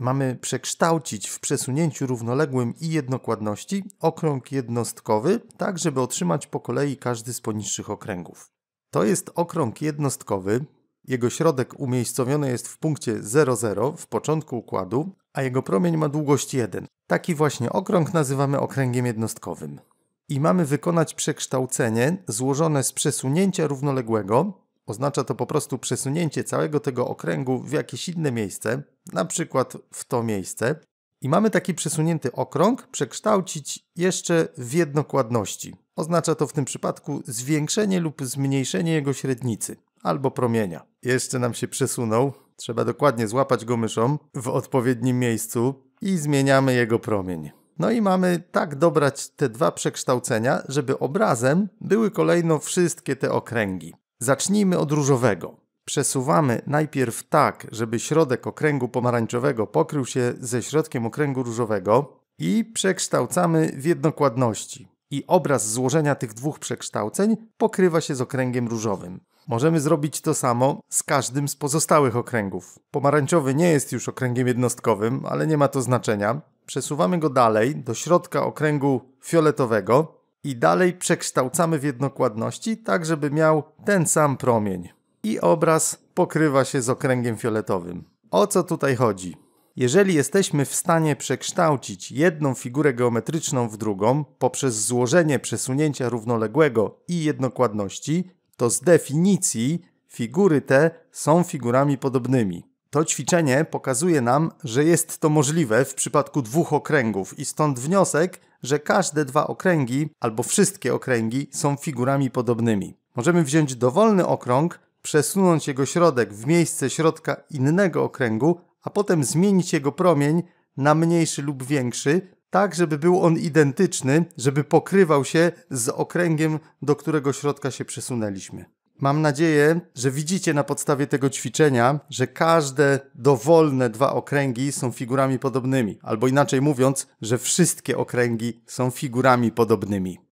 mamy przekształcić w przesunięciu równoległym i jednokładności okrąg jednostkowy, tak żeby otrzymać po kolei każdy z poniższych okręgów. To jest okrąg jednostkowy, jego środek umiejscowiony jest w punkcie 00 w początku układu, a jego promień ma długość 1. Taki właśnie okrąg nazywamy okręgiem jednostkowym. I mamy wykonać przekształcenie złożone z przesunięcia równoległego, oznacza to po prostu przesunięcie całego tego okręgu w jakieś inne miejsce, na przykład w to miejsce. I mamy taki przesunięty okrąg przekształcić jeszcze w jednokładności. Oznacza to w tym przypadku zwiększenie lub zmniejszenie jego średnicy albo promienia. Jeszcze nam się przesunął, trzeba dokładnie złapać go myszą w odpowiednim miejscu i zmieniamy jego promień. No i mamy tak dobrać te dwa przekształcenia, żeby obrazem były kolejno wszystkie te okręgi. Zacznijmy od różowego. Przesuwamy najpierw tak, żeby środek okręgu pomarańczowego pokrył się ze środkiem okręgu różowego i przekształcamy w jednokładności. I obraz złożenia tych dwóch przekształceń pokrywa się z okręgiem różowym. Możemy zrobić to samo z każdym z pozostałych okręgów. Pomarańczowy nie jest już okręgiem jednostkowym, ale nie ma to znaczenia. Przesuwamy go dalej do środka okręgu fioletowego i dalej przekształcamy w jednokładności, tak żeby miał ten sam promień i obraz pokrywa się z okręgiem fioletowym. O co tutaj chodzi? Jeżeli jesteśmy w stanie przekształcić jedną figurę geometryczną w drugą poprzez złożenie przesunięcia równoległego i jednokładności, to z definicji figury te są figurami podobnymi. To ćwiczenie pokazuje nam, że jest to możliwe w przypadku dwóch okręgów i stąd wniosek, że każde dwa okręgi albo wszystkie okręgi są figurami podobnymi. Możemy wziąć dowolny okrąg przesunąć jego środek w miejsce środka innego okręgu, a potem zmienić jego promień na mniejszy lub większy, tak żeby był on identyczny, żeby pokrywał się z okręgiem, do którego środka się przesunęliśmy. Mam nadzieję, że widzicie na podstawie tego ćwiczenia, że każde dowolne dwa okręgi są figurami podobnymi, albo inaczej mówiąc, że wszystkie okręgi są figurami podobnymi.